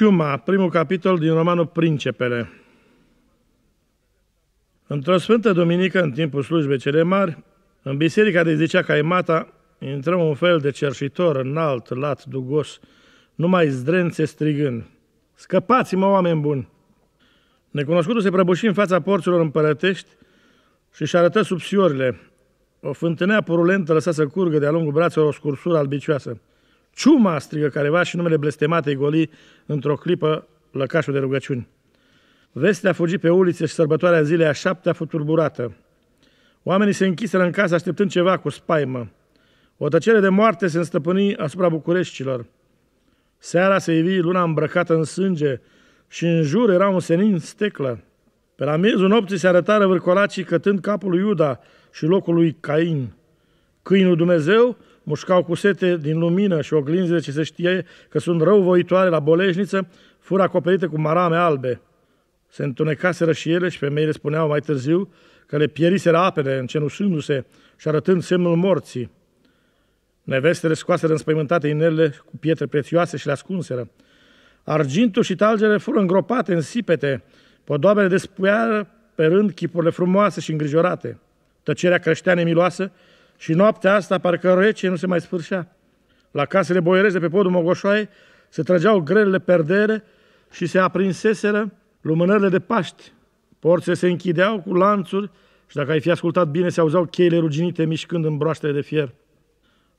Ciuma, primul capitol din romanul Principele. Într-o sfântă duminică, în timpul slujbei cele mari, în biserica de zicea Caimata, intră un fel de cerșitor înalt, lat, dugos, numai zdrențe strigând. Scăpați-mă, oameni buni! Necunoscutul se prăbuși în fața porților împărătești și își arătă subsiorile. O fântânea purulentă lăsa să curgă de-a lungul brațelor o scursură albicioasă. Ciuma strigă careva și numele blestematei goli într-o clipă lăcașul de rugăciuni. Vestea a fugit pe ulițe și sărbătoarea zilei a șaptea a fost turburată. Oamenii se închiseră în casă așteptând ceva cu spaimă. O tăcere de moarte se înstăpâni asupra Bucureștilor. Seara se ivi luna îmbrăcată în sânge și în jur era un senin steclă. Pe la miezul nopții se arătară vârcolacii cătând capul lui Iuda și locul lui Cain. Câinul Dumnezeu mușcau cu sete din lumină și oglinzile ce se știe că sunt răuvoitoare la boleșniță, fură acoperite cu marame albe. Se întunecaseră și ele și femeile spuneau mai târziu că le pieriseră apele încenușându-se și arătând semnul morții. Nevestele scoaseră înspăimântate inelele cu pietre prețioase și le ascunseră. Argintul și talgele fură îngropate în sipete, podoabele despuiară pe rând chipurile frumoase și îngrijorate. Tăcerea creștea nemiloasă și noaptea asta parcă rece nu se mai sfârșea. La casele boiereze pe podul Mogoșoaie se trăgeau grelele perdere și se aprinseseră lumânările de Paști. Porțile se închideau cu lanțuri și dacă ai fi ascultat bine, se auzeau cheile ruginite mișcând în broaștele de fier.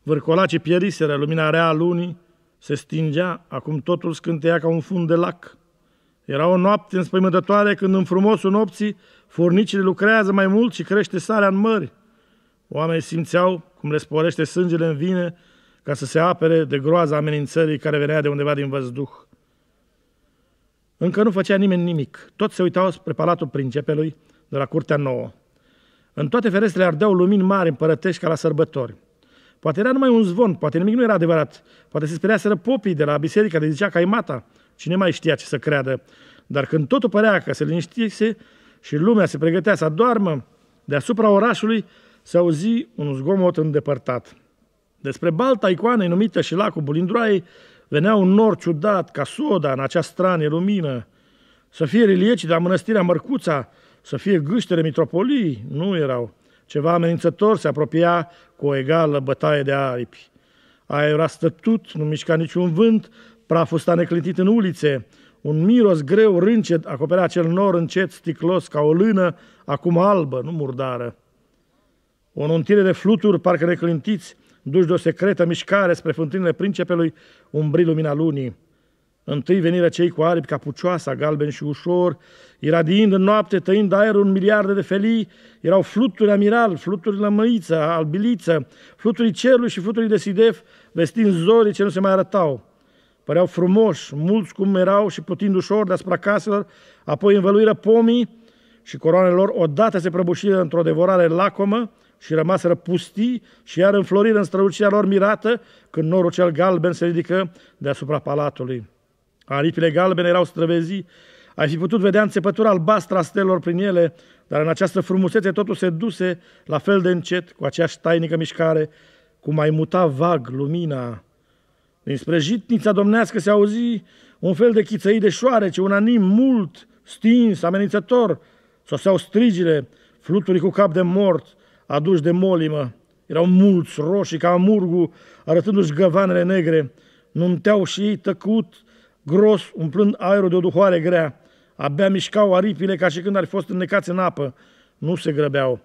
Vârcolacii pieriseră, lumina rea a lunii se stingea, acum totul scânteia ca un fund de lac. Era o noapte înspăimântătoare când în frumosul nopții furnicile lucrează mai mult și crește sarea în mări. Oamenii simțeau cum le sporește sângele în vine ca să se apere de groaza amenințării care venea de undeva din văzduh. Încă nu făcea nimeni nimic. Toți se uitau spre palatul principelui de la curtea nouă. În toate ferestrele ardeau lumini mari împărătești ca la sărbători. Poate era numai un zvon, poate nimic nu era adevărat. Poate se să popii de la biserica de zicea Caimata. Cine mai știa ce să creadă? Dar când totul părea că se liniștise și lumea se pregătea să doarmă, deasupra orașului se auzi un zgomot îndepărtat. Despre balta icoanei numită și lacul Bulindroaiei venea un nor ciudat ca soda în acea strană lumină. Să fie rilieci de la mănăstirea Mărcuța, să fie gâștere mitropolii, nu erau. Ceva amenințător se apropia cu o egală bătaie de aripi. A era stătut, nu mișca niciun vânt, praful sta neclintit în ulițe. Un miros greu râncet acoperea acel nor încet sticlos ca o lână, acum albă, nu murdară. O nuntire de fluturi, parcă neclintiți, duși de o secretă mișcare spre fântânile principelui, umbri lumina lunii. Întâi venirea cei cu aripi capucioasa, galben și ușor, iradiind în noapte, tăind aerul în miliarde de felii, erau fluturi amiral, fluturi lămăiță, albiliță, fluturi cerului și fluturi de sidef, vestind zorii ce nu se mai arătau. Păreau frumoși, mulți cum erau și putind ușor deasupra caselor, apoi învăluiră pomii și coroanele lor odată se prăbușiră într-o devorare lacomă și rămaseră pustii și iar înfloriră în strălucirea lor mirată când norul cel galben se ridică deasupra palatului. Aripile galbene erau străvezi, ai fi putut vedea înțepătura albastră a stelor prin ele, dar în această frumusețe totul se duse la fel de încet, cu aceeași tainică mișcare, cum mai muta vag lumina. Dinspre jitnița domnească se auzi un fel de chițăi de șoarece, un anim mult, stins, amenințător. Soseau strigile, fluturi cu cap de mort, aduși de molimă, erau mulți roșii ca murgul, arătându-și găvanele negre, nunteau și ei tăcut, gros, umplând aerul de o duhoare grea. Abia mișcau aripile ca și când ar fi fost înnecați în apă. Nu se grăbeau.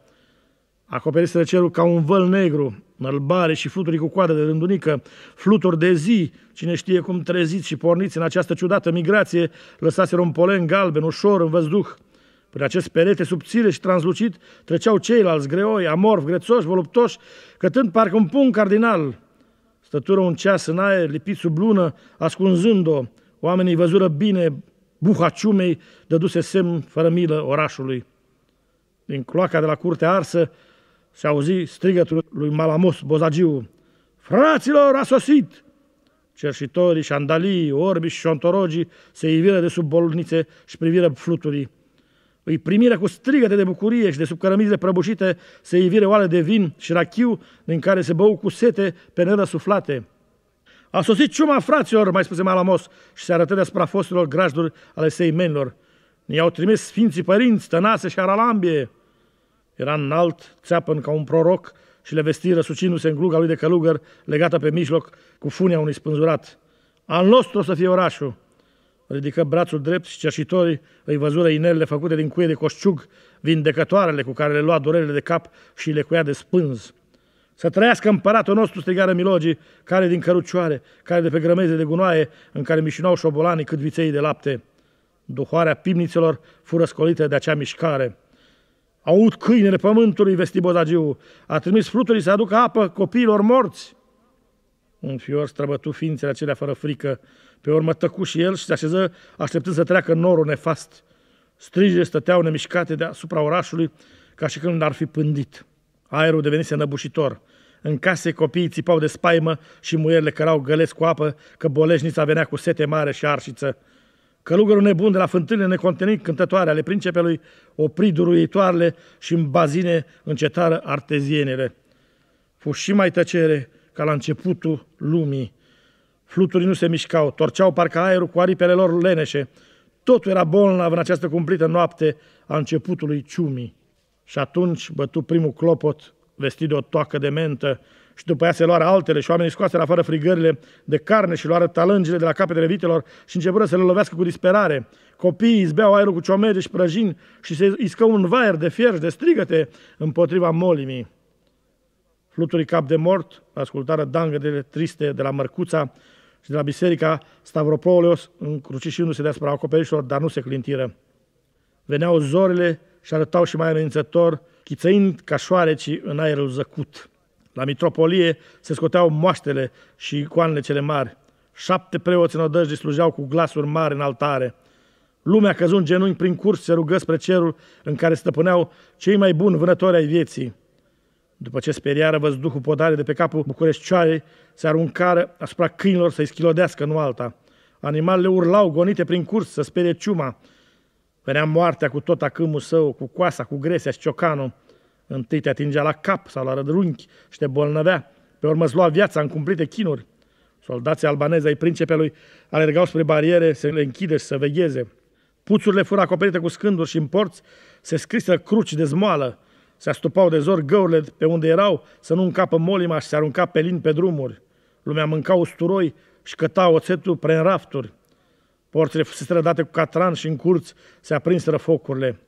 Acoperiseră cerul ca un văl negru, nălbare și fluturi cu coadă de rândunică, fluturi de zi, cine știe cum treziți și porniți în această ciudată migrație, lăsaseră un polen galben, ușor, în văzduh. Prin acest perete subțire și translucit treceau ceilalți greoi, amorf, grețoși, voluptoși, cătând parcă un pun cardinal. Stătură un ceas în aer, lipit sub lună, ascunzând-o. Oamenii văzură bine buha ciumei, dăduse semn fără milă orașului. Din cloaca de la curte arsă se auzi strigătul lui Malamos Bozagiu. Fraților, a sosit! Cerșitorii, șandalii, orbi și șontorogii se iviră de sub bolnițe și priviră fluturii. Îi primirea cu strigăte de bucurie și de sub cărămizile prăbușite se ivire oale de vin și rachiu din care se bău cu sete pe suflate. A sosit ciuma fraților, mai spuse Malamos, și se arătă deasupra fostelor grajduri ale seimenilor. ni au trimis sfinții părinți, tănase și aralambie. Era înalt, țeapăn ca un proroc și le vesti răsucindu-se în gluga lui de călugăr legată pe mijloc cu funia unui spânzurat. Al nostru o să fie orașul ridică brațul drept și cerșitorii îi văzură inelele făcute din cuie de coșciug, vindecătoarele cu care le lua durerile de cap și le cuia de spânz. Să trăiască împăratul nostru, strigară milogii, care din cărucioare, care de pe grămeze de gunoaie, în care mișinau șobolanii cât viței de lapte. Duhoarea pimnițelor fură scolită de acea mișcare. Aud câinele pământului, vesti bozagiu, a trimis fluturii să aducă apă copiilor morți. Un fior străbătu ființele acelea fără frică, pe urmă tăcu și el și se așeză așteptând să treacă norul nefast. Strigile stăteau nemișcate deasupra orașului ca și când ar fi pândit. Aerul devenise năbușitor. În case copiii țipau de spaimă și muierile cărau găles cu apă că boleșnița venea cu sete mare și arșiță. Călugărul nebun de la fântâne necontenit cântătoare ale principelui opri duruitoarele și în bazine încetară artezienele. Fu și mai tăcere ca la începutul lumii. Fluturii nu se mișcau, torceau parcă aerul cu aripele lor leneșe. Totul era bolnav în această cumplită noapte a începutului ciumii. Și atunci bătu primul clopot, vestit de o toacă de mentă, și după ea se luară altele și oamenii scoaseră afară frigările de carne și luară talângile de la capetele vitelor și începură să le lovească cu disperare. Copiii izbeau aerul cu ciomege și prăjini și se iscă un vaier de fier și de strigăte împotriva molimii. Fluturii cap de mort ascultară dangădele triste de la mărcuța și de la biserica Stavropoulos, încrucișindu-se deasupra acoperișilor, dar nu se clintiră. Veneau zorile și arătau și mai amenințător, chițăind ca șoareci în aerul zăcut. La mitropolie se scoteau moaștele și icoanele cele mari. Șapte preoți în odăjde slujeau cu glasuri mari în altare. Lumea căzând genunchi prin curs se rugă spre cerul în care stăpâneau cei mai buni vânători ai vieții. După ce speriară văzduhul podare de pe capul Bucureștioarei, se aruncară asupra câinilor să-i schilodească, nu alta. Animalele urlau gonite prin curs să sperie ciuma. Venea moartea cu tot acâmul său, cu coasa, cu gresia și ciocanul. Întâi te atingea la cap sau la rădrunchi și te bolnăvea. Pe urmă îți lua viața în cumplite chinuri. Soldații albanezi ai principelui alergau spre bariere să le închide și să vegheze. Puțurile fură acoperite cu scânduri și în porți se scrisă cruci de zmoală. Se astupau de zor găurile pe unde erau să nu încapă molima și se arunca pe lin pe drumuri. Lumea mânca usturoi și căta oțetul prin rafturi. Porțile fusese rădate cu catran și în curți se aprinseră focurile.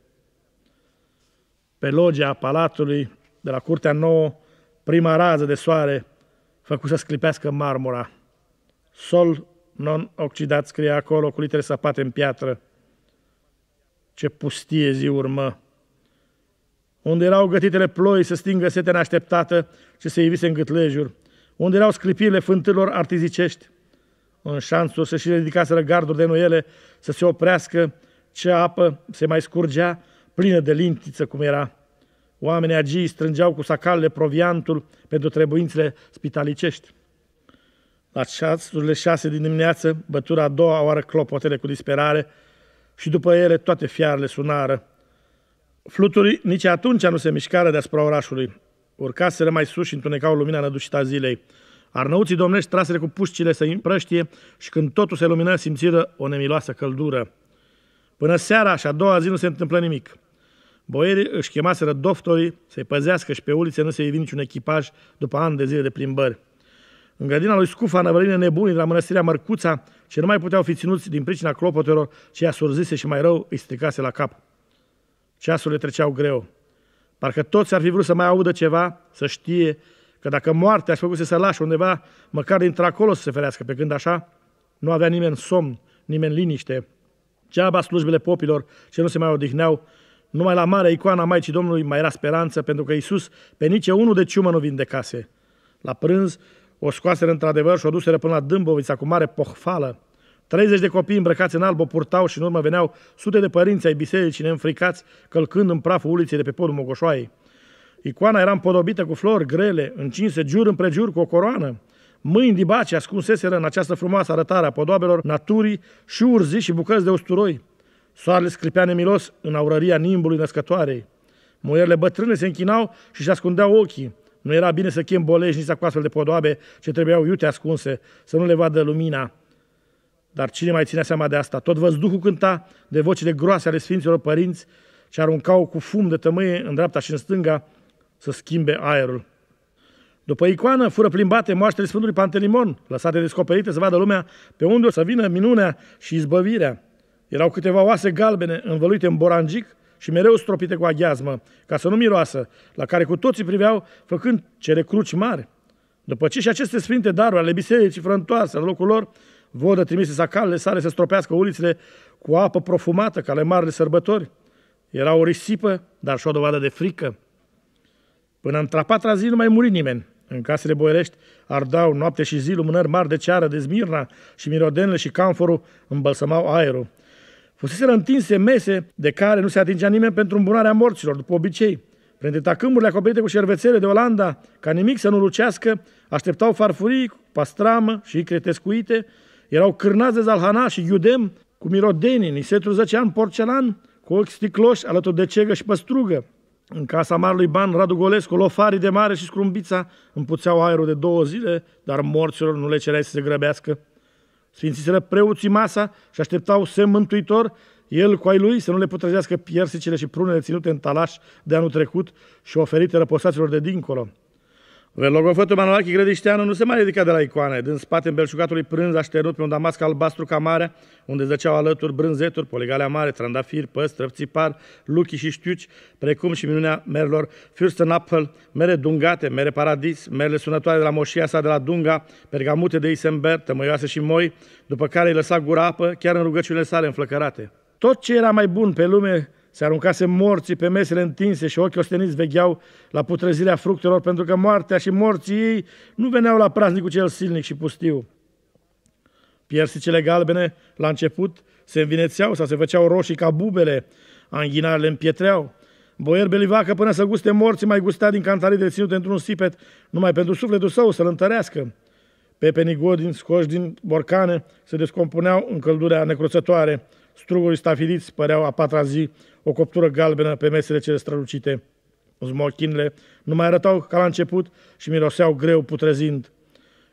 Pe logia palatului, de la curtea nouă, prima rază de soare făcu să sclipească marmura. Sol non-oxidat scrie acolo cu litere săpate în piatră. Ce pustie zi urmă! unde erau gătitele ploi să stingă setea neașteptată și se vise în gâtlejuri, unde erau sclipirile fântâilor artizicești, în șanțuri să și ridicaseră garduri de noiele să se oprească ce apă se mai scurgea, plină de lintiță cum era. Oamenii agii strângeau cu sacalele proviantul pentru trebuințele spitalicești. La ceasurile șase din dimineață, bătura a doua oară clopotele cu disperare și după ele toate fiarele sunară. Fluturii nici atunci nu se mișcară deasupra orașului. Urcaseră mai sus și întunecau lumina a zilei. Arnăuții domnești trasele cu pușcile să împrăștie și când totul se lumină simțiră o nemiloasă căldură. Până seara și a doua zi nu se întâmplă nimic. Boierii își chemaseră doftorii să-i păzească și pe ulițe nu se ivi niciun echipaj după ani de zile de plimbări. În grădina lui Scufa, năvăline nebunii de la mănăstirea Mărcuța, ce nu mai puteau fi ținuți din pricina clopotelor, ce i-a surzise și mai rău îi stricase la cap. Ceasurile treceau greu. Parcă toți ar fi vrut să mai audă ceva, să știe că dacă moartea aș făcut să se lași undeva, măcar dintr-acolo să se ferească, pe când așa nu avea nimeni somn, nimeni liniște. Geaba slujbele popilor ce nu se mai odihneau, numai la mare icoana Maicii Domnului mai era speranță, pentru că Iisus pe nici unul de ciumă nu vindecase. La prânz o scoaseră într-adevăr și o duseră până la Dâmbovița cu mare pohfală, 30 de copii îmbrăcați în alb o purtau și în urmă veneau sute de părinți ai bisericii neînfricați, călcând în praful uliței de pe podul Mogoșoaiei. Icoana era împodobită cu flori grele, încinse jur împrejur cu o coroană. Mâini dibace ascunseseră în această frumoasă arătare a podoabelor naturii și urzi și bucăți de usturoi. Soarele sclipea nemilos în aurăria nimbului născătoarei. Muierile bătrâne se închinau și își ascundeau ochii. Nu era bine să chem bolești nici cu astfel de podoabe ce trebuiau iute ascunse, să nu le vadă lumina dar cine mai ținea seama de asta? Tot văzduhul cânta de vocile groase ale Sfinților Părinți și aruncau cu fum de tămâie în dreapta și în stânga să schimbe aerul. După icoană fură plimbate moaștele Sfântului Pantelimon, lăsate descoperite să vadă lumea pe unde o să vină minunea și izbăvirea. Erau câteva oase galbene învăluite în borangic și mereu stropite cu aghiazmă, ca să nu miroasă, la care cu toții priveau făcând cele cruci mari. După ce și aceste sfinte daruri ale bisericii frântoase, în locul lor, vodă trimise sacalele sale să stropească ulițele cu apă profumată, ca ale marile sărbători. Era o risipă, dar și o dovadă de frică. Până în patra zi nu mai muri nimeni. În casele boierești ardau noapte și zi lumânări mari de ceară de zmirna și mirodenele și camforul îmbălsămau aerul. Fuseseră întinse mese de care nu se atingea nimeni pentru îmbunarea morților, după obicei. Printre tacâmurile acoperite cu șervețele de Olanda, ca nimic să nu lucească, așteptau farfurii, pastramă și cretescuite, erau cârnați de Zalhana și Iudem cu mirodenii, nisetul 10 ani, porcelan, cu ochi sticloși, alături de cegă și păstrugă. În casa marului Ban, Radu Golescu, lofarii de mare și scrumbița împuțeau aerul de două zile, dar morților nu le cereai să se grăbească. Sfințiseră preoții masa și așteptau semn mântuitor, el cu ai lui să nu le putrezească piersicele și prunele ținute în talaș de anul trecut și oferite răposaților de dincolo fătul Manolache Grădișteanu nu se mai ridica de la icoane. Din spate, în belșugatului prânz, așternut pe un damasc albastru ca mare, unde zăceau alături brânzeturi, poligalea mare, trandafir, păstrăv, țipar, luchi și știuci, precum și minunea Fürsten Apfel, mere dungate, mere paradis, merele sunătoare de la moșia sa de la Dunga, pergamute de Isenberg, tămăioase și moi, după care îi lăsa gura apă, chiar în rugăciunile sale înflăcărate. Tot ce era mai bun pe lume se aruncase morții pe mesele întinse și ochii osteniți vegheau la putrezirea fructelor, pentru că moartea și morții ei nu veneau la praznicul cel silnic și pustiu. Piersicele galbene, la început, se învinețeau sau se făceau roșii ca bubele, anghinarele împietreau. Boier belivacă până să guste morții mai gustea din cantarii ținut într-un sipet, numai pentru sufletul său să-l întărească. Pepenii godini, scoși din borcane, se descompuneau în căldura necruțătoare strugurii stafiliți păreau a patra zi o coptură galbenă pe mesele cele strălucite. Zmochinile nu mai arătau ca la început și miroseau greu putrezind.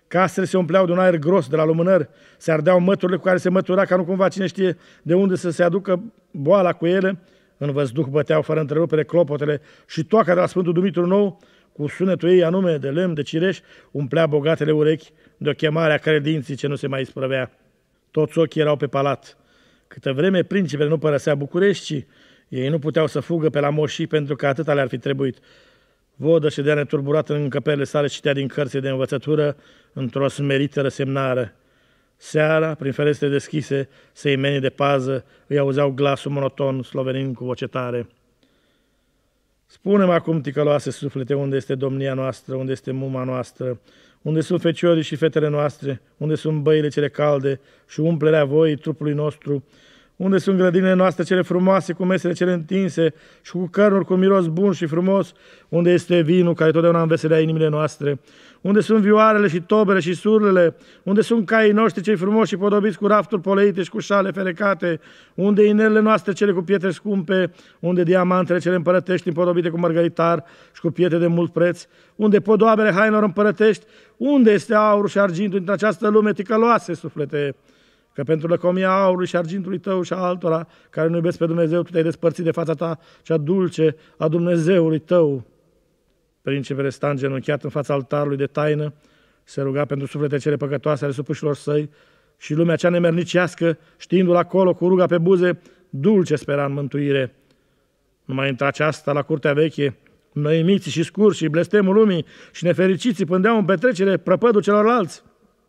Casele se umpleau de un aer gros de la lumânări, se ardeau măturile cu care se mătura ca nu cumva cine știe de unde să se aducă boala cu ele. În văzduh băteau fără întrerupere clopotele și toaca de la Sfântul Dumitru Nou, cu sunetul ei anume de lemn de cireș, umplea bogatele urechi de o chemare a credinții ce nu se mai isprăvea. Toți ochii erau pe palat. Câtă vreme principele nu părăsea București, ei nu puteau să fugă pe la moșii pentru că atâta le-ar fi trebuit. Vodă și de turburat în încăperile sale citea din cărțile de învățătură într-o smerită răsemnare. Seara, prin ferestre deschise, seimenii de pază îi auzeau glasul monoton slovenind cu voce tare. Spune-mi acum, ticăloase suflete, unde este domnia noastră, unde este muma noastră, unde sunt feciorii și fetele noastre, unde sunt băile cele calde și umplerea voii trupului nostru unde sunt grădinile noastre cele frumoase, cu mesele cele întinse și cu cărnuri cu miros bun și frumos, unde este vinul care totdeauna înveselea inimile noastre, unde sunt vioarele și tobele și surlele, unde sunt caii noștri cei frumoși și podobiți cu rafturi poleite și cu șale ferecate, unde inelele noastre cele cu pietre scumpe, unde diamantele cele împărătești împodobite cu mărgăritar și cu pietre de mult preț, unde podoabele hainor împărătești, unde este aurul și argintul dintre această lume ticăloase, suflete, că pentru lăcomia aurului și argintului tău și a altora care nu iubesc pe Dumnezeu, tu te-ai despărțit de fața ta cea dulce a Dumnezeului tău. Principele sta îngenunchiat în fața altarului de taină, se ruga pentru suflete cele păcătoase ale supușilor săi și lumea cea nemernicească, știindu-l acolo cu ruga pe buze, dulce spera în mântuire. Numai intra aceasta, la curtea veche, noimiții și scurși, blestemul lumii și nefericiții pândeau în petrecere prăpădul celorlalți.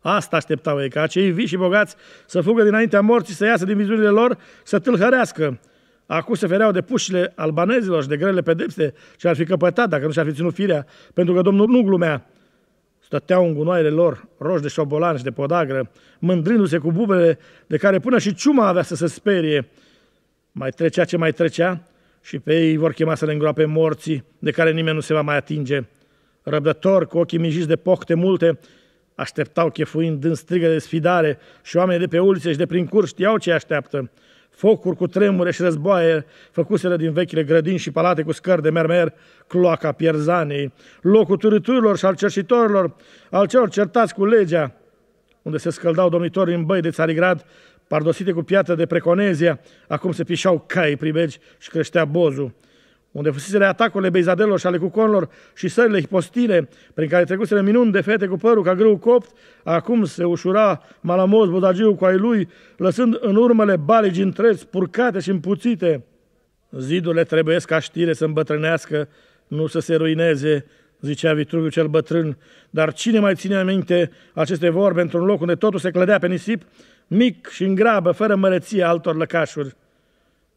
Asta așteptau ei, ca cei vii și bogați să fugă dinaintea morții, să iasă din vizurile lor, să tâlhărească. Acum se fereau de pușile albanezilor și de grele pedepse și ar fi căpătat dacă nu și-ar fi ținut firea, pentru că Domnul nu glumea. Stăteau în gunoaiele lor, roși de șobolan și de podagră, mândrindu-se cu bubele de care până și ciuma avea să se sperie. Mai trecea ce mai trecea și pe ei vor chema să le îngroape morții, de care nimeni nu se va mai atinge. Răbdător, cu ochii mijiți de pocte multe, Așteptau chefuind în strigă de sfidare și oamenii de pe ulițe și de prin cur știau ce așteaptă. Focuri cu tremure și războaie făcuseră din vechile grădini și palate cu scări de mermer cloaca pierzanei, locul turiturilor și al cerșitorilor, al celor certați cu legea, unde se scăldau domnitorii în băi de Țarigrad, pardosite cu piatră de preconezia, acum se pișau cai pribegi și creștea bozul unde fusesele atacurile beizadelor și ale cuconilor și sările hipostile, prin care trecuseră minuni de fete cu părul ca grâu copt, acum se ușura malamos bodagiu cu ai lui, lăsând în urmele baligi întreți, purcate și împuțite. Zidurile trebuie ca știre să îmbătrânească, nu să se ruineze, zicea Vitruviu cel bătrân, dar cine mai ține minte aceste vorbe într-un loc unde totul se clădea pe nisip, mic și în grabă, fără măreție altor lăcașuri?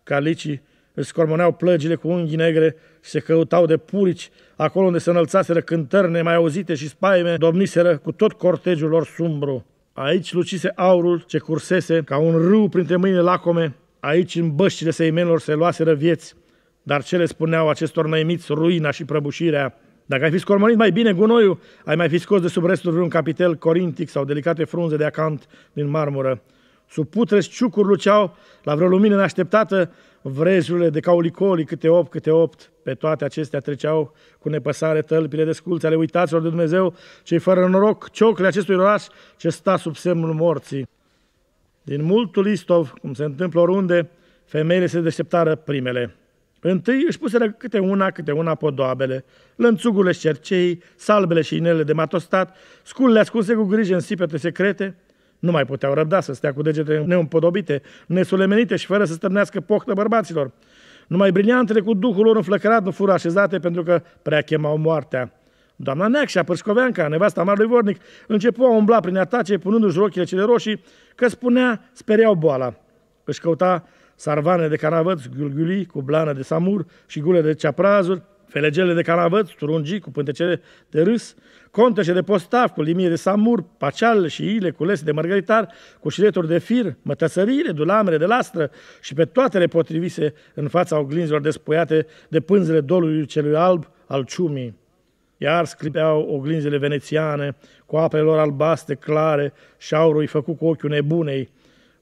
Calicii își scormoneau plăgile cu unghii negre și se căutau de purici, acolo unde se înălțaseră cântări nemai auzite și spaime, domniseră cu tot cortegiul lor sumbru. Aici lucise aurul ce cursese ca un râu printre mâinile lacome, aici în băștile seimenilor se luaseră vieți, dar cele spuneau acestor năimiți ruina și prăbușirea. Dacă ai fi scormonit mai bine gunoiul, ai mai fi scos de sub restul vreun capitel corintic sau delicate frunze de acant din marmură. Sub putre ciucuri luceau la vreo lumină neașteptată vrejurile de caulicoli, câte opt, câte opt, pe toate acestea treceau cu nepăsare tălpile de sculți ale uitaților de Dumnezeu, cei fără noroc, ciocle acestui oraș ce sta sub semnul morții. Din multul istov, cum se întâmplă oriunde, femeile se deșteptară primele. Întâi își puseră câte una, câte una podoabele, lănțugurile și cercei, salbele și inele de matostat, sculele ascunse cu grijă în sipete secrete, nu mai puteau răbda să stea cu degete neumpodobite, nesulemenite și fără să stârnească poftă bărbaților. Numai briliantele cu duhul lor înflăcărat nu fură așezate pentru că prea chemau moartea. Doamna Neacșa Pârșcoveanca, nevasta marului Vornic, începu a umbla prin atace, punându-și rochile cele roșii, că spunea, speriau boala. Își căuta sarvane de canavăți, gulgulii cu blană de samur și gule de ceaprazuri, felegele de caravăț, turungii cu pântecele de râs, conteșe de postav cu limie de samur, paceal și ile culese de mărgăritar, cu șireturi de fir, mătăsările, dulamele de lastră și pe toate le potrivise în fața oglinzilor despuiate de pânzele dolului celui alb al ciumii. Iar sclipeau oglinzile venețiane cu apele lor albaste clare și aurul făcut cu ochiul nebunei,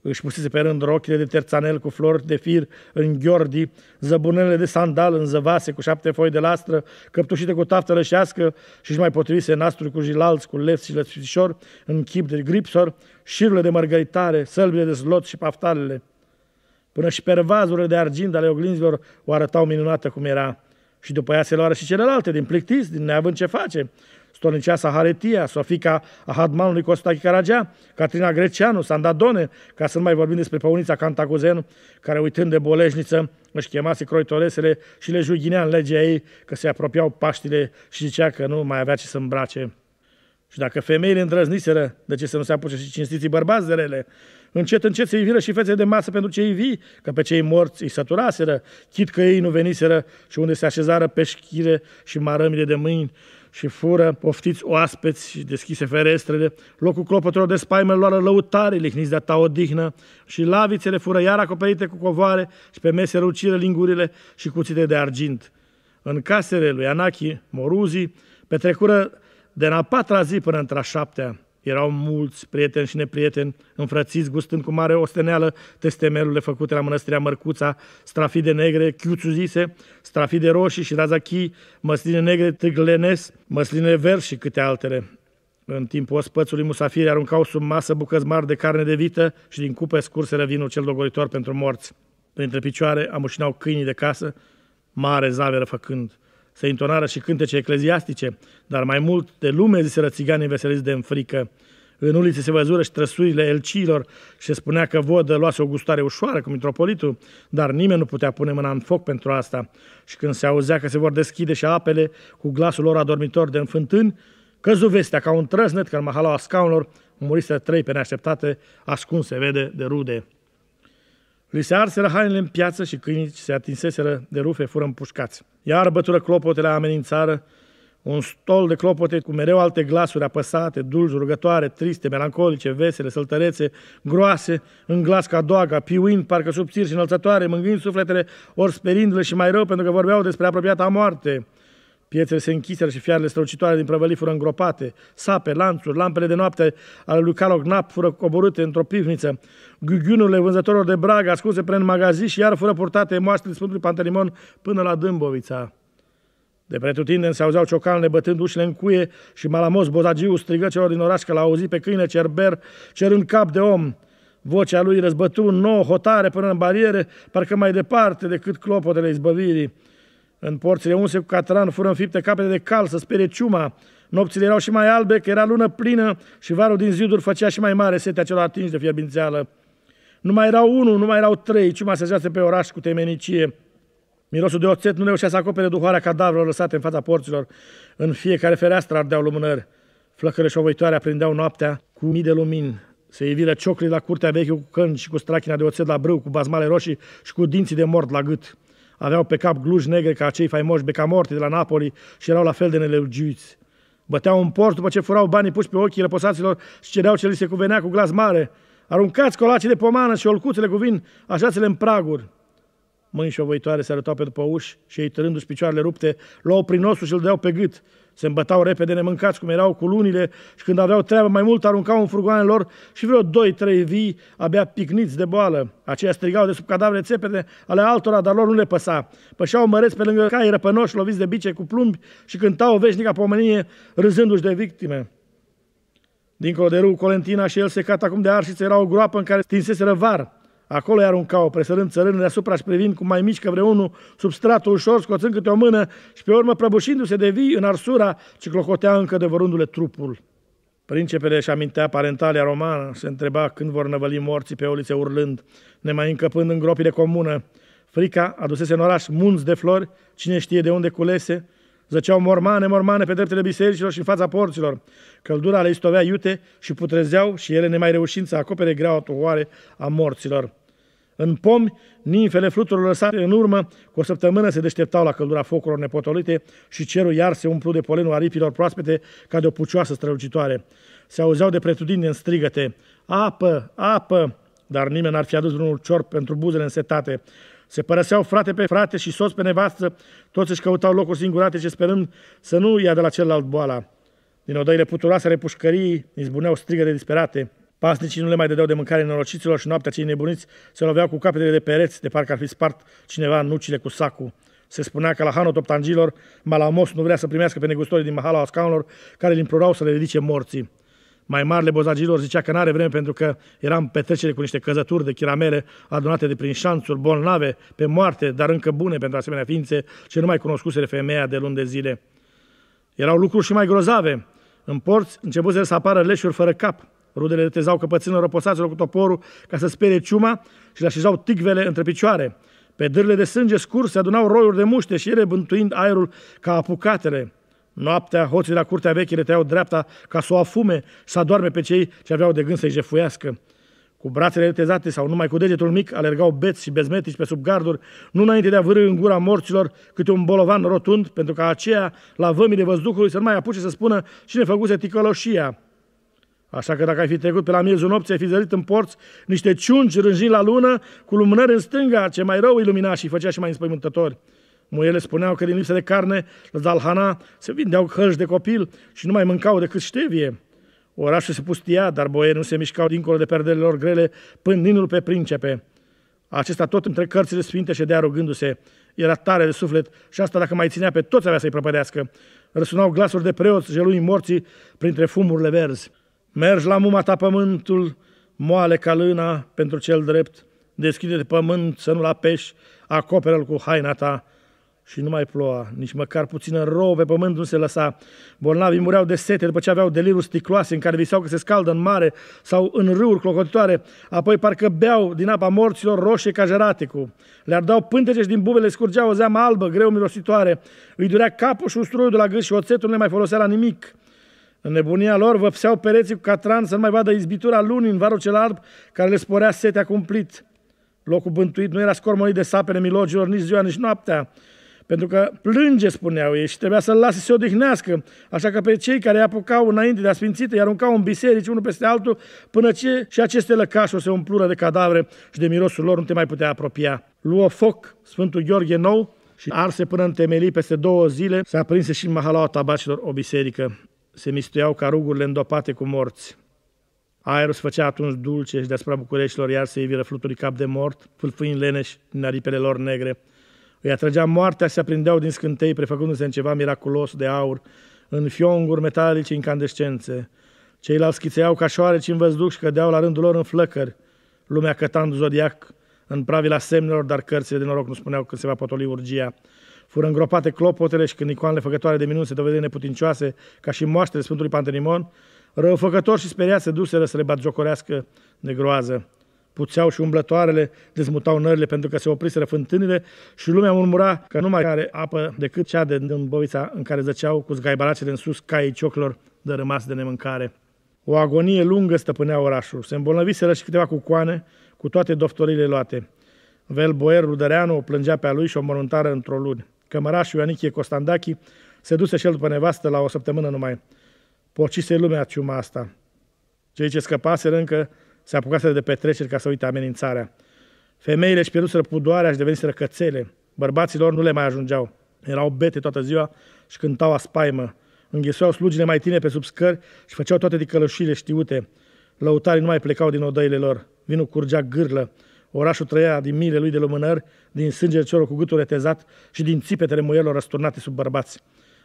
își pusese pe rând rochile de terțanel cu flori de fir în ghiordii, zăbunele de sandal în zăvase cu șapte foi de lastră, căptușite cu taftă lășească și își mai potrivise nasturi cu jilalți, cu lefți și lăsfișor, în chip de gripsor, șirurile de mărgăritare, sălbile de zlot și paftalele. Până și pervazurile de argint ale oglinzilor o arătau minunată cum era. Și după ea se luară și celelalte, din plictis, din neavând ce face. Stonicea Saharetia, Sofica Ahadmanului Costache Caragea, Catrina Greceanu, Sandadone, ca să nu mai vorbim despre păunița Cantacuzen, care uitând de boleșniță își chemase croitoresele și le juginea în legea ei că se apropiau paștile și zicea că nu mai avea ce să îmbrace. Și dacă femeile îndrăzniseră, de ce să nu se apuce și cinstiții bărbați de rele? Încet, încet se iviră și fețe de masă pentru cei vii, că pe cei morți îi săturaseră, chit că ei nu veniseră și unde se așezară peșchire și marămile de mâini și fură poftiți oaspeți și deschise ferestrele, locul clopotelor de spaimă luară lăutari lihniți de-a ta odihnă și lavițele fură iar acoperite cu covoare și pe mese răucire lingurile și cuțite de argint. În casele lui Anachi, Moruzii, petrecură de la patra zi până într-a șaptea, erau mulți prieteni și neprieteni, înfrățiți, gustând cu mare osteneală testemelurile făcute la mănăstirea Mărcuța, strafide negre, chiuțu zise, strafide roșii și razachii, măsline negre, triglenes, măsline verzi și câte altele. În timpul ospățului, musafirii aruncau sub masă bucăți mari de carne de vită și din cupe scurse vinul cel dogoritor pentru morți. Printre picioare amușinau câinii de casă, mare zaveră făcând se intonară și cântece ecleziastice, dar mai mult de lume ziseră țiganii veseliți de înfrică. În ulițe se văzură și trăsurile elciilor și se spunea că vodă luase o gustare ușoară cu mitropolitul, dar nimeni nu putea pune mâna în foc pentru asta. Și când se auzea că se vor deschide și apele cu glasul lor adormitor de înfântâni, căzu vestea ca un trăsnet că în mahalaua scaunilor murise trei pe neașteptate, ascunse, vede, de rude. Li se arseră hainele în piață și câinii se atinseseră de rufe fură împușcați. Iar bătură clopotele amenințară, un stol de clopote cu mereu alte glasuri apăsate, dulci, rugătoare, triste, melancolice, vesele, săltărețe, groase, în glas ca doaga, piuind, parcă subțiri și înălțătoare, mângâind sufletele, ori sperindu-le și mai rău, pentru că vorbeau despre apropiata moarte. Pietrele se închiseră și fiarele strălucitoare din prăvălii fură îngropate, sape, lanțuri, lampele de noapte ale lui Nap fură coborâte într-o pivniță, ghiughiunurile vânzătorilor de brag ascunse prin magazin și iar fură purtate moaștele Sfântului Pantelimon până la Dâmbovița. De pretutindeni se auzeau ciocanele bătând ușile în cuie și Malamos Bozagiu strigă celor din oraș că l-au auzit pe câine cerber cerând cap de om. Vocea lui răzbătu nouă hotare până în bariere, parcă mai departe decât clopotele izbăvirii în porțile unse cu catran, fură înfipte capete de cal să spere ciuma. Nopțile erau și mai albe, că era lună plină și varul din ziduri făcea și mai mare setea celor atinși de fierbințeală. Nu mai erau unul, nu mai erau trei, ciuma se joase pe oraș cu temenicie. Mirosul de oțet nu reușea să acopere duhoarea cadavrelor lăsate în fața porților. În fiecare fereastră ardeau lumânări. Flăcăre șovăitoare aprindeau noaptea cu mii de lumini. Se iviră ciocli la curtea veche cu cănci și cu strachina de oțet la brâu, cu bazmale roșii și cu dinții de mort la gât aveau pe cap gluj negre ca cei faimoși becamorti de la Napoli și erau la fel de nelegiuiți. Băteau un porți după ce furau banii puși pe ochii răposaților și cereau ce li se cuvenea cu glas mare. Aruncați colacii de pomană și olcuțele cu vin, așați-le în praguri. Mâini șovăitoare se arătau pe după uși și ei, târându-și picioarele rupte, luau prin osul și îl deau pe gât. Se îmbătau repede nemâncați cum erau cu lunile și când aveau treabă mai mult aruncau în furgoanele lor și vreo doi, trei vii abia picniți de boală. Aceia strigau de sub cadavre țepede ale altora, dar lor nu le păsa. Pășeau măreți pe lângă cai răpănoși, loviți de bice cu plumbi și cântau veșnica pomenie râzându-și de victime. Dincolo de râu Colentina și el secat acum de arșiță era o groapă în care stinseseră var. Acolo un aruncau, presărând țărânele deasupra și privind cu mai mici că vreunul substratul ușor, scoțând câte o mână și pe urmă prăbușindu-se de vii în arsura ce clocotea încă de le trupul. Principele își amintea parentalia romană, se întreba când vor năvăli morții pe ulițe urlând, nemai încăpând în gropile comună. Frica adusese în oraș munți de flori, cine știe de unde culese, Zăceau mormane, mormane pe dreptele bisericilor și în fața porților. Căldura le istovea iute și putrezeau și ele nemai reușind să acopere greaua tuhoare a morților. În pomi, ninfele fluturilor lăsate în urmă, cu o săptămână se deșteptau la căldura focurilor nepotolite și cerul iar se umplu de polenul aripilor proaspete ca de o pucioasă strălucitoare. Se auzeau de pretutindeni în strigăte, apă, apă, dar nimeni n-ar fi adus vreunul ciorp pentru buzele însetate. Se părăseau frate pe frate și soț pe nevastă, toți își căutau locuri singurate și sperând să nu ia de la celălalt boala. Din odăile puturoase ale pușcării izbuneau strigăte disperate – Pasnicii nu le mai dădeau de mâncare norociților și noaptea cei nebuniți se loveau cu capetele de pereți, de parcă ar fi spart cineva nucile cu sacul. Se spunea că la hanul toptangilor, Malamos nu vrea să primească pe negustorii din mahala scaunilor, care îl implorau să le ridice morții. Mai marele bozagilor zicea că n-are vreme pentru că eram petrecere cu niște căzături de chiramele adunate de prin șanțuri bolnave, pe moarte, dar încă bune pentru asemenea ființe, ce nu mai cunoscusere femeia de luni de zile. Erau lucruri și mai grozave. În porți începuseră să apară leșuri fără cap, Rudele retezau căpățână răposaților cu toporul ca să spere ciuma și le așezau tigvele între picioare. Pe dârle de sânge scurs se adunau roiuri de muște și ele bântuind aerul ca apucatele. Noaptea, hoții la curtea veche le tăiau dreapta ca să o afume și să adorme pe cei ce aveau de gând să-i jefuiască. Cu brațele retezate sau numai cu degetul mic alergau beți și bezmetici pe sub garduri, nu înainte de a vârâi în gura morților câte un bolovan rotund, pentru ca aceea, la vămile văzducului, să nu mai apuce să spună cine făcuse ticăloșia. Așa că dacă ai fi trecut pe la miezul nopții, ai fi zărit în porți niște ciungi rânjini la lună, cu lumânări în stânga, ce mai rău ilumina și făcea și mai înspăimântători. Muiele spuneau că din lipsă de carne, la Zalhana, se vindeau hărși de copil și nu mai mâncau decât ștevie. Orașul se pustia, dar boieri nu se mișcau dincolo de perdelele lor grele, pândinindu-l pe principe. Acesta tot între cărțile sfinte de rugându-se. Era tare de suflet și asta dacă mai ținea pe toți avea să-i prăpădească. Răsunau glasuri de preoți, jelui morții, printre fumurile verzi. Mergi la muma ta pământul, moale ca lâna pentru cel drept, deschide de pământ să nu-l apeși, acoperă-l cu haina ta și nu mai ploa, nici măcar puțină rouă pe pământ nu se lăsa. Bolnavii mureau de sete după ce aveau deliruri sticloase în care viseau că se scaldă în mare sau în râuri clocotitoare, apoi parcă beau din apa morților roșie ca jeraticul. Le dau pântece și din bubele scurgea o zeamă albă, greu mirositoare. Îi durea capul și usturoiul de la gât și oțetul nu le mai folosea la nimic. În nebunia lor văpseau pereții cu catran să nu mai vadă izbitura lunii în varul cel alb care le sporea setea cumplit. Locul bântuit nu era scormonit de sapele milogilor nici ziua, nici noaptea, pentru că plânge, spuneau ei, și trebuia să-l lase să se odihnească, așa că pe cei care îi apucau înainte de asfințite, i aruncau în biserici unul peste altul, până ce și aceste o se umplură de cadavre și de mirosul lor nu te mai putea apropia. Luă foc Sfântul Gheorghe Nou și arse până în temelii peste două zile, se aprinse și în mahalaua tabacilor o biserică se mistuiau rugurile îndopate cu morți. Aerul se făcea atunci dulce și deasupra Bucureștilor iar se iviră fluturi cap de mort, fâlfâind leneși din aripele lor negre. Îi atrăgea moartea și se aprindeau din scântei, prefăcându-se în ceva miraculos de aur, în fionguri metalice incandescențe. Ceilalți schițeau ca șoareci în văzduc și cădeau la rândul lor în flăcări. Lumea cătandu zodiac în pravila semnelor, dar cărțile de noroc nu spuneau că se va potoli urgia. Fură îngropate clopotele și când icoanele făcătoare de minuni se dovedeau neputincioase, ca și moaștele Sfântului Pantelimon, răufăcători și speriați se duseră să le bat jocorească negroază. Puțeau și umblătoarele, dezmutau nările pentru că se opriseră fântânile și lumea murmura că nu mai are apă decât cea de în bovița în care zăceau cu zgaibaracele în sus caii cioclor rămas de nemâncare. O agonie lungă stăpânea orașul. Se îmbolnăviseră și câteva cucoane cu toate doftorile luate. Velboer Rudăreanu o plângea pe a lui și o măruntară într-o lună. Cămărașul Ioanichie Costandachi se duse și el după nevastă la o săptămână numai. Pocise lumea ciuma asta. Cei ce scăpaseră încă se apucaseră de petreceri ca să uite amenințarea. Femeile își pierduseră pudoarea și deveniseră cățele. Bărbaților nu le mai ajungeau. Erau bete toată ziua și cântau a spaimă. Înghesuiau slugile mai tine pe sub scări și făceau toate ticălășile știute. Lăutarii nu mai plecau din odăile lor. Vinul curgea gârlă orașul trăia din miile lui de lumânări, din sângele celor cu gâtul retezat și din țipetele muielor răsturnate sub bărbați.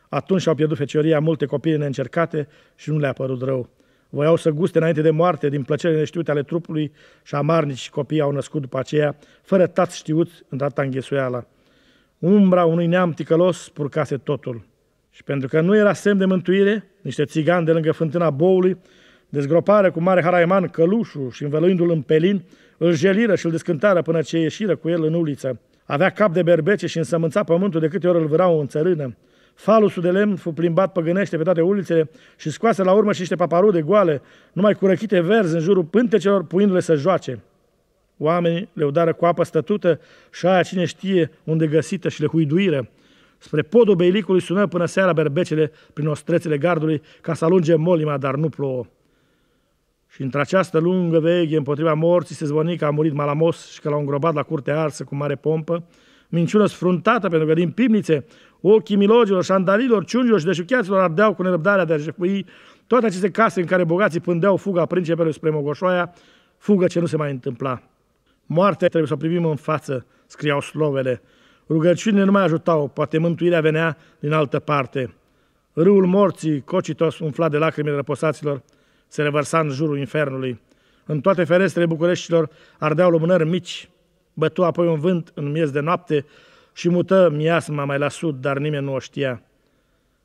Atunci au pierdut fecioria multe copii neîncercate și nu le-a părut rău. Voiau să guste înainte de moarte din plăcerile neștiute ale trupului și amarnici copii au născut după aceea, fără tați știuți, în data înghesuiala. Umbra unui neam ticălos purcase totul. Și pentru că nu era semn de mântuire, niște țigani de lângă fântâna boului, dezgropare cu mare haraiman călușul și învăluindu-l în pelin, îl jeliră și îl descântară până ce ieșiră cu el în uliță. Avea cap de berbece și însămânța pământul de câte ori îl vârau în țărână. Falusul de lemn fu plimbat păgânește pe toate ulițele și scoase la urmă și niște paparude goale, numai cu răchite verzi în jurul pântecelor, puindu-le să joace. Oamenii le udară cu apă stătută și aia cine știe unde găsită și le huiduiră. Spre podul beilicului sună până seara berbecele prin ostrețele gardului ca să alunge molima, dar nu plouă. Și într-această lungă veche împotriva morții se zvoni că a murit Malamos și că l-au îngrobat la curte arsă cu mare pompă, minciună sfruntată, pentru că din pimnițe ochii milogilor, șandalilor, ciungilor și deșucheaților ardeau cu nerăbdarea de a jefui toate aceste case în care bogații pândeau fuga principelui spre Mogoșoaia, fugă ce nu se mai întâmpla. Moartea trebuie să o privim în față, scriau slovele. Rugăciunile nu mai ajutau, poate mântuirea venea din altă parte. Râul morții, cocitos, umflat de lacrimile răposaților, se revărsa în jurul infernului. În toate ferestrele Bucureștilor ardeau lumânări mici, bătu apoi un vânt în miez de noapte și mută miasma mai la sud, dar nimeni nu o știa.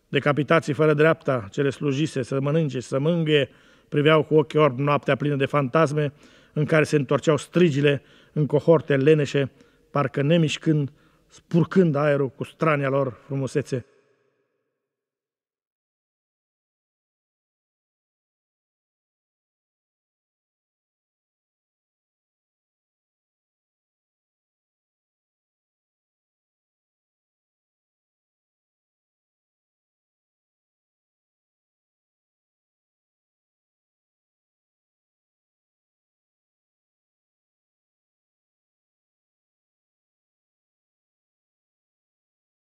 Decapitații fără dreapta, Cele slujise să mănânce, să mângâie, priveau cu ochi orb noaptea plină de fantasme, în care se întorceau strigile în cohorte leneșe, parcă nemișcând, spurcând aerul cu strania lor frumusețe.